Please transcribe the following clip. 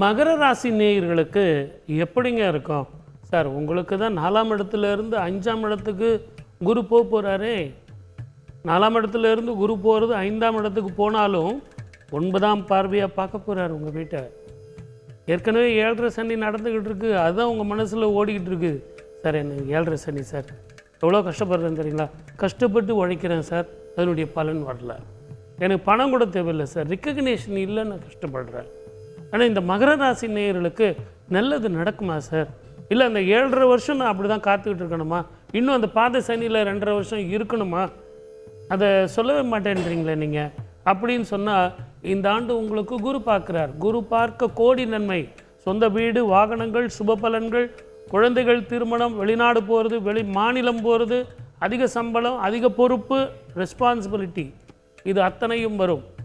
மகர ராசி நேயர்களுக்கு எப்படிங்க இருக்கும் சார் உங்களுக்கு தான் நாலாம் இடத்துலேருந்து அஞ்சாம் இடத்துக்கு குரு போக போகிறாரே நாலாம் இடத்துலேருந்து குரு போகிறது ஐந்தாம் இடத்துக்கு போனாலும் ஒன்பதாம் பார்வையாக பார்க்க போகிறார் உங்கள் வீட்டை ஏற்கனவே ஏழரை சனி நடந்துக்கிட்டு இருக்குது அதுதான் உங்கள் மனசில் ஓடிக்கிட்டு இருக்குது சார் என்ன ஏழரை சனி சார் எவ்வளோ கஷ்டப்படுறேன் தெரியுங்களா கஷ்டப்பட்டு உழைக்கிறேன் சார் அதனுடைய பலன் வரல எனக்கு பணம் கூட தேவையில்லை சார் ரிக்கக்னேஷன் இல்லைன்னு கஷ்டப்படுறேன் ஆனால் இந்த மகர ராசி நேயர்களுக்கு நல்லது நடக்குமா சார் இல்லை அந்த ஏழரை வருஷம் நான் அப்படி தான் காத்துக்கிட்டு இருக்கணுமா இன்னும் அந்த பாத சனியில் ரெண்டரை வருஷம் இருக்கணுமா அதை சொல்லவே மாட்டேன்றீங்களே நீங்கள் அப்படின்னு சொன்னால் இந்த ஆண்டு உங்களுக்கு குரு பார்க்குறார் குரு பார்க்க கோடி நன்மை சொந்த வீடு வாகனங்கள் சுப பலன்கள் குழந்தைகள் திருமணம் வெளிநாடு போகிறது வெளி மாநிலம் போகிறது அதிக சம்பளம் அதிக பொறுப்பு ரெஸ்பான்சிபிலிட்டி இது அத்தனையும் வரும்